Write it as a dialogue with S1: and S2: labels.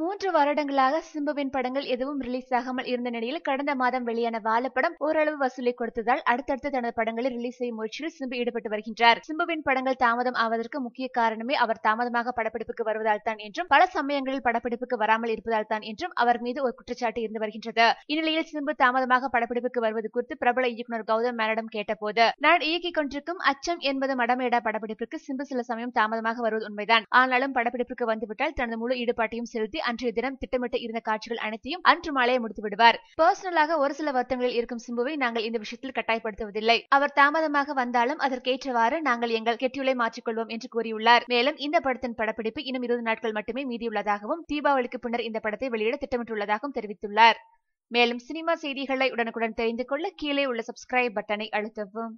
S1: மூன்று வருடங்களாக சிம்புவின் படங்கள் எதுவும் ரிலீஸ் ஆகாமல் இருந்த நிலையில் கடந்த மாதம் வெளியான வாழப்படம் ஓரளவு வசூலை கொடுத்ததால் அடுத்தடுத்து தனது படங்களை ரிலீஸ் செய்யும் முயற்சியில் சிம்பு ஈடுபட்டு வருகின்றார் சிம்புவின் படங்கள் தாமதம் ஆவதற்கு முக்கிய காரணமே அவர் தாமதமாக படப்பிடிப்புக்கு வருவதால் தான் என்றும் பல சமயங்களில் படப்பிடிப்புக்கு வராமல் இருப்பதால் தான் என்றும் அவர் மீது ஒரு குற்றச்சாட்டு இருந்து வருகின்றது இந்நிலையில் சிம்பு தாமதமாக படப்பிடிப்புக்கு வருவது குறித்து பிரபல இயக்குநர் கௌதம் மேனிடம் கேட்டபோது நான் இயக்கிக் கொண்டிருக்கும் அச்சம் என்பது மடமேடா படப்பிடிப்பிற்கு சிம்பு சில சமயம் தாமதமாக வருவது உண்மைதான் ஆனாலும் படப்பிடிப்புக்கு வந்துவிட்டால் தனது முழு ஈடுபாட்டையும் செலுத்தி அன்றைய தினம் திட்டமிட்டு இருந்த காட்சிகள் அனைத்தையும் அன்று மாலையை முடித்து விடுவார் பர்சனலாக ஒரு சில வருத்தங்களில் இருக்கும் சிம்புவை நாங்கள் இந்த விஷயத்தில் கட்டாயப்படுத்துவதில்லை அவர் தாமதமாக வந்தாலும் அதற்கேற்றவாறு நாங்கள் எங்கள் கெட்யூலை மாற்றிக்கொள்வோம் என்று கூறியுள்ளார் மேலும் இந்த படத்தின் படப்பிடிப்பு இன்னும் இருபது நாட்கள் மட்டுமே மீதியுள்ளதாகவும் தீபாவளிக்கு பின்னர் இந்த படத்தை வெளியிட திட்டமிட்டுள்ளதாகவும் தெரிவித்துள்ளார் மேலும் சினிமா செய்திகளை உடனுக்குடன் தெரிந்து கொள்ள கீழே உள்ள சப்ஸ்கிரைப் பட்டனை அழுத்தவும்